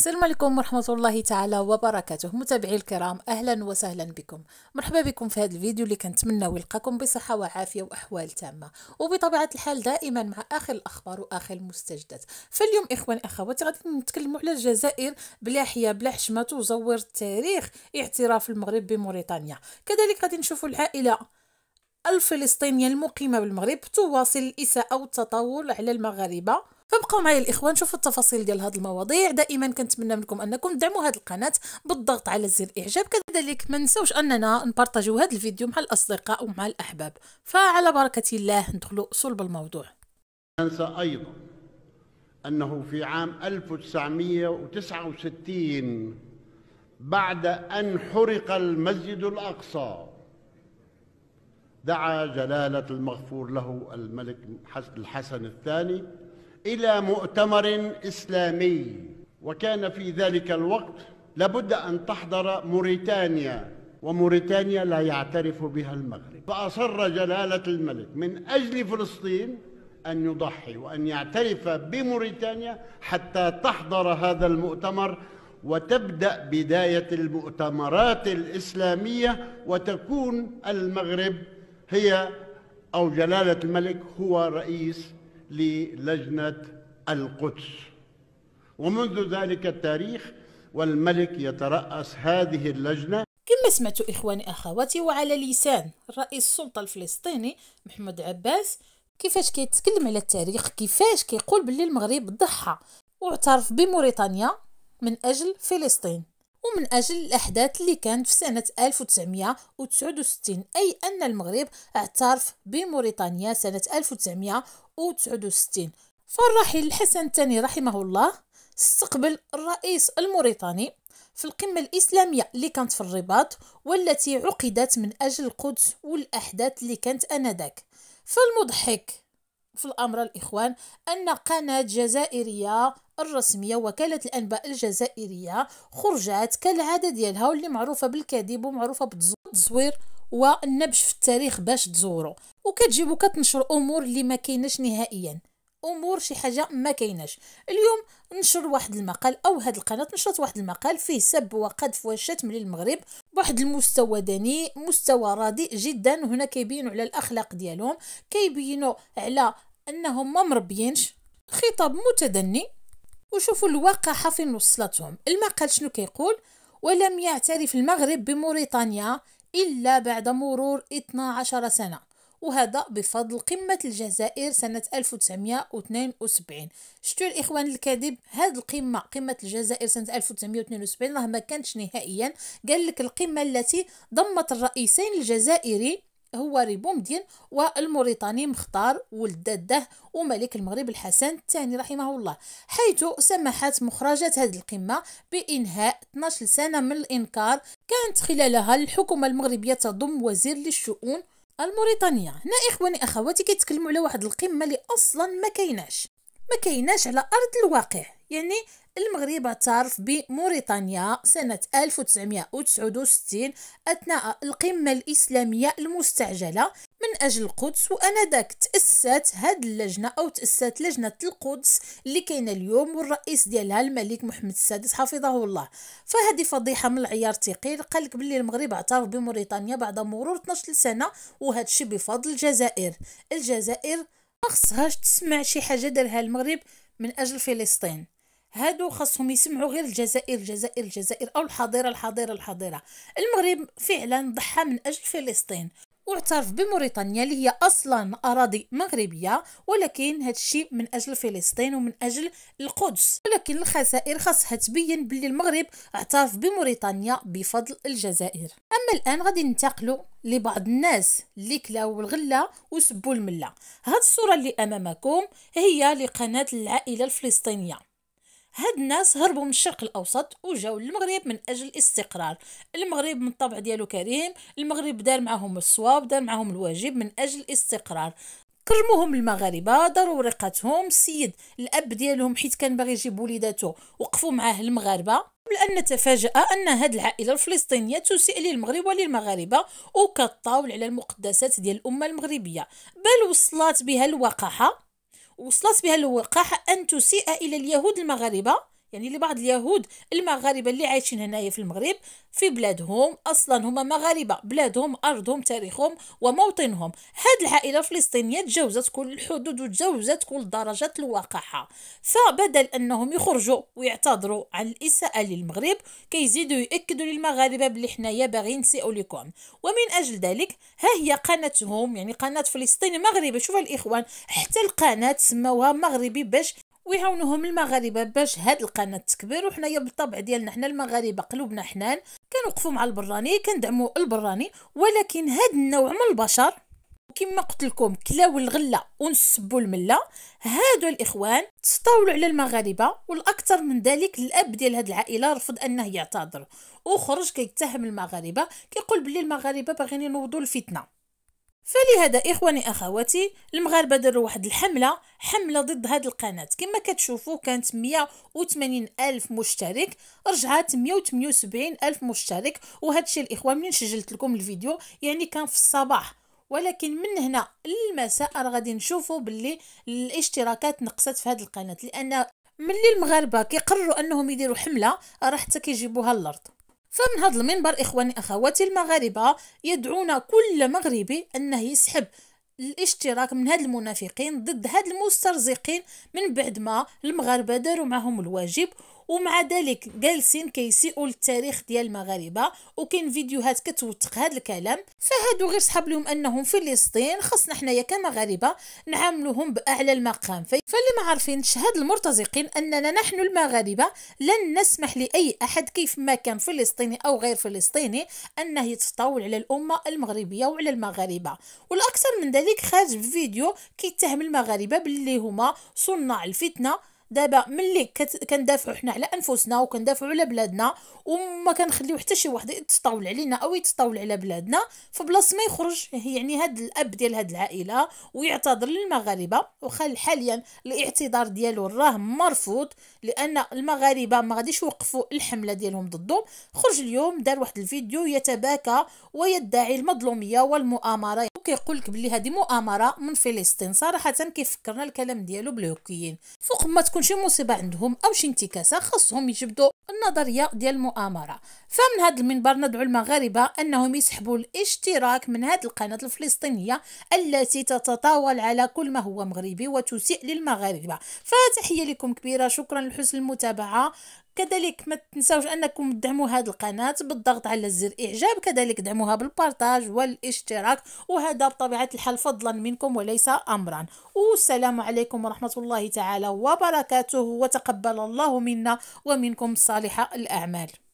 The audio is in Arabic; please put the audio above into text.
السلام عليكم ورحمة الله تعالى وبركاته متابعي الكرام أهلا وسهلا بكم مرحبا بكم في هذا الفيديو اللي كنتمنى يلقاكم بصحة وعافية وأحوال تامة وبطبيعة الحال دائما مع آخر الأخبار وآخر المستجدات فاليوم إخواني أخواتي غادي نتكلموا على الجزائر بلا حياة بلا حشمة تزور تاريخ اعتراف المغرب بموريتانيا كذلك غادي نشوفوا العائلة الفلسطينية المقيمة بالمغرب تواصل الإساءة والتطاول على المغاربة فبقوا معي الاخوان شوفوا التفاصيل ديال هذه المواضيع دائما كنتمنى منكم انكم تدعموا هذه القناه بالضغط على زر الاعجاب كذلك ما نساوش اننا نبارطاجيو هذا الفيديو مع الاصدقاء ومع الاحباب فعلى بركه الله ندخلوا صلب الموضوع ننسى ايضا انه في عام 1969 بعد ان حرق المسجد الاقصى دعا جلاله المغفور له الملك الحسن الثاني إلى مؤتمر إسلامي وكان في ذلك الوقت لابد أن تحضر موريتانيا وموريتانيا لا يعترف بها المغرب فأصر جلالة الملك من أجل فلسطين أن يضحي وأن يعترف بموريتانيا حتى تحضر هذا المؤتمر وتبدأ بداية المؤتمرات الإسلامية وتكون المغرب هي أو جلالة الملك هو رئيس للجنة القدس ومنذ ذلك التاريخ والملك يترأس هذه اللجنة كما سمعت إخواني أخواتي وعلى لسان رئيس السلطة الفلسطيني محمد عباس كيفاش كيتكلم على التاريخ كيفاش كيقول باللي المغرب ضحى واعترف بموريتانيا من أجل فلسطين ومن أجل الأحداث اللي كانت في سنة 1969 أي أن المغرب اعترف بموريتانيا سنة 1969 فالرحيل الحسن الثاني رحمه الله استقبل الرئيس الموريتاني في القمة الإسلامية اللي كانت في الرباط والتي عقدت من أجل القدس والأحداث اللي كانت آنذاك فالمضحك في الأمر الإخوان أن قناة جزائرية الرسمية وكالة الأنباء الجزائرية خرجت كالعادة ديالها واللي معروفة بالكذب ومعروفة بالتزوير والنبش في التاريخ باش تزوروا وكتجيبوا كتنشر امور اللي ما كايناش نهائيا امور شي حاجه ما كايناش اليوم نشر واحد المقال او هاد القناه نشرت واحد المقال فيه سب وقذف وشتم للمغرب بواحد المستوى دني مستوى رديء جدا وهنا كيبينوا على الاخلاق ديالهم كيبينوا على انهم ما مربيينش خطاب متدني وشوفوا الواقع فين وصلتهم المقال شنو كيقول ولم يعترف المغرب بموريتانيا الا بعد مرور 12 سنه وهذا بفضل قمة الجزائر سنة 1972 شتو الإخوان الكاذب هاد القمة قمة الجزائر سنة 1972 راه ما كانتش نهائيا قال لك القمة التي ضمت الرئيسين الجزائري هو ريبومدين والموريتاني مختار ولد داده وملك المغرب الحسن الثاني رحمه الله حيث سمحت مخرجات هذه القمة بإنهاء 12 سنة من الإنكار كانت خلالها الحكومة المغربية تضم وزير للشؤون الموريتانية هنا إخواني أخواتي كيتكلموا على واحد القمة اللي أصلا ما كيناش ما كيناش على أرض الواقع يعني المغرب اعترف بموريتانيا سنة 1969 أثناء القمة الإسلامية المستعجلة من أجل القدس وأنذاك تأسست هاد اللجنة أو تأسست لجنة القدس اللي كاينة اليوم والرئيس ديالها الملك محمد السادس حفظه الله فهذه فضيحة من العيار تقيل قالك باللي المغرب اعترف بموريتانيا بعد مرور 12 سنة وهذا الشيء بفضل الجزائر الجزائر ما خصهاش تسمع شي حاجة دارها المغرب من أجل فلسطين هادو خاصهم يسمعوا غير الجزائر الجزائر الجزائر او الحاضره الحاضره الحاضره المغرب فعلا ضحى من اجل فلسطين واعترف بموريتانيا اللي هي اصلا اراضي مغربيه ولكن هذا الشيء من اجل فلسطين ومن اجل القدس ولكن الخسائر خاصها تبين بلي المغرب اعترف بموريتانيا بفضل الجزائر اما الان غادي ننتقلوا لبعض الناس اللي كلاو الغله وسبوا المله هاد الصوره اللي امامكم هي لقناه العائله الفلسطينيه هاد الناس هربوا من الشرق الاوسط وجاو للمغرب من اجل الاستقرار المغرب من الطبع ديالو كريم المغرب دار معاهم الصواب دار معاهم الواجب من اجل الاستقرار كرموهم المغاربه داروا رقتهم السيد الاب ديالهم حيت كان باغي يجيب وليداتو وقفوا معاه المغاربه لان تفاجا ان هاد العائله الفلسطينيه تسيء للمغرب وللمغاربه وكطاول على المقدسات ديال الامه المغربيه بل وصلات بها الوقاحه وصلت بها الوقاحة أن تسيء إلى اليهود المغاربة يعني لبعض اليهود المغاربة اللي عايشين هنايا في المغرب في بلادهم أصلا هما مغاربة بلادهم أرضهم تاريخهم وموطنهم هاد العائلة الفلسطينية تجاوزت كل الحدود وتجاوزت كل درجات الوقاحة فبدل أنهم يخرجوا ويعتذروا عن الإساءة للمغرب كيزيدوا يأكدوا للمغاربة بلي حنايا باغيين لكم ومن أجل ذلك ها هي قناتهم يعني قناة فلسطين المغربية شوف الإخوان حتى القناة سموها مغربي باش ويعاونوهم المغاربه باش هاد القناه تكبر وحنايا بالطبع ديالنا حنا المغاربه قلوبنا حنان كنوقفوا مع البراني كندعموا البراني ولكن هاد النوع من البشر كما قلت لكم كلاو الغله ونسبوا المله هادو الاخوان تطاولوا على المغاربه والاكثر من ذلك الاب ديال هاد العائله رفض انه يعتذر وخرج كيتهم المغاربه كيقول بلي المغاربه باغيين ينوضوا الفتنه فلهذا اخواني اخواتي المغاربه داروا واحد الحمله حمله ضد هاد القناه كما كتشوفوا كانت 180 الف مشترك رجعت 178 الف مشترك وهذا الشيء الاخوان منين سجلت لكم الفيديو يعني كان في الصباح ولكن من هنا للمساء راه غادي نشوفوا باللي الاشتراكات نقصت في هذه القناه لان ملي المغاربه كيقرروا انهم يديروا حمله راه حتى كيجيبوها للارض فمن هذا المنبر إخواني أخواتي المغاربة يدعون كل مغربي أنه يسحب الاشتراك من هاد المنافقين ضد هاد المسترزقين من بعد ما المغاربه داروا معهم الواجب ومع ذلك جالسين كيسيئوا للتاريخ ديال المغاربه وكاين فيديوهات كتوثق هذا الكلام فهادو غير صحاب لهم انهم فلسطين خاصنا حنايا كمغاربه نعاملوهم باعلى المقام فاللي ما عارفينش هاد المرتزقين اننا نحن المغاربه لن نسمح لاي احد كيف ما كان فلسطيني او غير فلسطيني انه يتطاول على الامه المغربيه وعلى المغاربه والاكثر من ذلك خرج بفيديو كيتهم المغاربه باللي هما صناع الفتنه دابا ملي كندافعوا حنا على انفسنا وكندافعوا على بلادنا وما كنخليو حتى شي واحد يتطاول علينا او يتطاول على بلادنا فبلاص ما يخرج يعني هاد الاب ديال هاد العائله ويعتذر للمغاربه وخا حاليا الاعتذار ديالو راه مرفوض لان المغاربه ما غاديش يوقفوا الحمله ديالهم ضده خرج اليوم دار واحد الفيديو يتباكى ويدعي المظلوميه والمؤامره وكيقول لك بلي هذه مؤامره من فلسطين صراحه كيفكرنا الكلام ديالو بالهوكيين فوق ما تكون تكون شي مصيبه عندهم او شي انتكاسه خاصهم يجبدوا النظريه ديال المؤامره فمن هذا المنبر ندعو المغاربه انهم يسحبوا الاشتراك من هذه القناه الفلسطينيه التي تتطاول على كل ما هو مغربي وتسيء للمغاربه فتحيه لكم كبيره شكرا لحسن المتابعه كذلك ما تنساوش انكم تدعموا هذه القناه بالضغط على زر اعجاب كذلك دعموها بالبارتاج والاشتراك وهذا بطبيعه الحال فضلا منكم وليس امرا والسلام عليكم ورحمه الله تعالى وبركاته وتقبل الله منا ومنكم صالح الاعمال